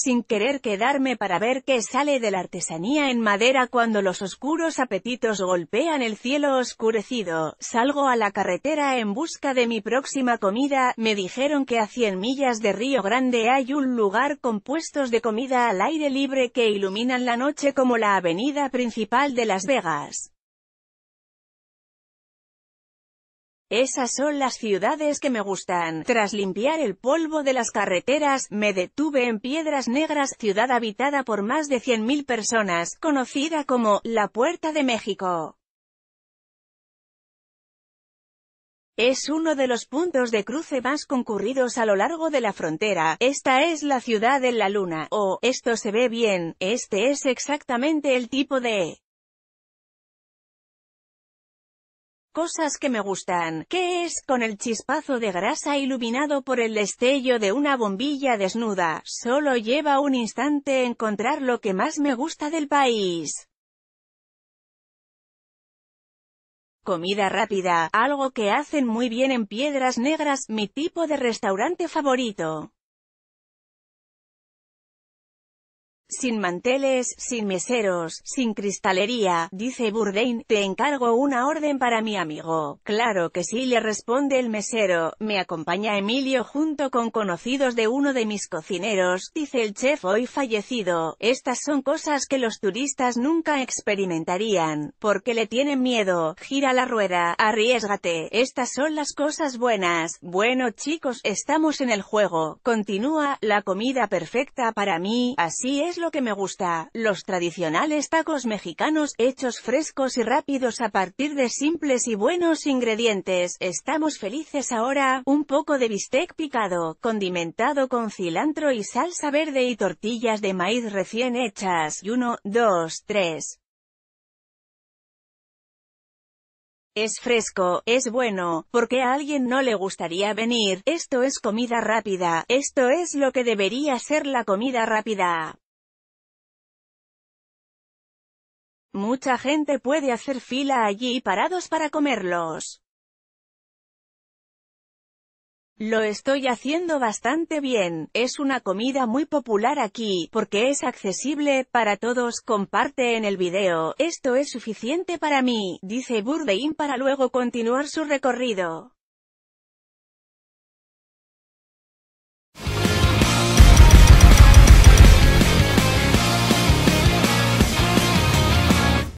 sin querer quedarme para ver qué sale de la artesanía en madera cuando los oscuros apetitos golpean el cielo oscurecido, salgo a la carretera en busca de mi próxima comida, me dijeron que a 100 millas de Río Grande hay un lugar con puestos de comida al aire libre que iluminan la noche como la avenida principal de Las Vegas. Esas son las ciudades que me gustan. Tras limpiar el polvo de las carreteras, me detuve en Piedras Negras, ciudad habitada por más de 100.000 personas, conocida como «La Puerta de México». Es uno de los puntos de cruce más concurridos a lo largo de la frontera. Esta es la ciudad en la luna, o, oh, esto se ve bien, este es exactamente el tipo de cosas que me gustan, ¿Qué es, con el chispazo de grasa iluminado por el destello de una bombilla desnuda, solo lleva un instante encontrar lo que más me gusta del país. Comida rápida, algo que hacen muy bien en Piedras Negras, mi tipo de restaurante favorito. Sin manteles, sin meseros, sin cristalería, dice Bourdain, te encargo una orden para mi amigo. Claro que sí le responde el mesero, me acompaña Emilio junto con conocidos de uno de mis cocineros, dice el chef hoy fallecido. Estas son cosas que los turistas nunca experimentarían, porque le tienen miedo, gira la rueda, arriesgate, estas son las cosas buenas. Bueno chicos, estamos en el juego, continúa, la comida perfecta para mí, así es lo que me gusta, los tradicionales tacos mexicanos, hechos frescos y rápidos a partir de simples y buenos ingredientes, estamos felices ahora, un poco de bistec picado, condimentado con cilantro y salsa verde y tortillas de maíz recién hechas, y 1, 2, 3. Es fresco, es bueno, porque a alguien no le gustaría venir, esto es comida rápida, esto es lo que debería ser la comida rápida. Mucha gente puede hacer fila allí parados para comerlos. Lo estoy haciendo bastante bien, es una comida muy popular aquí, porque es accesible para todos, comparte en el video, esto es suficiente para mí, dice Burdein para luego continuar su recorrido.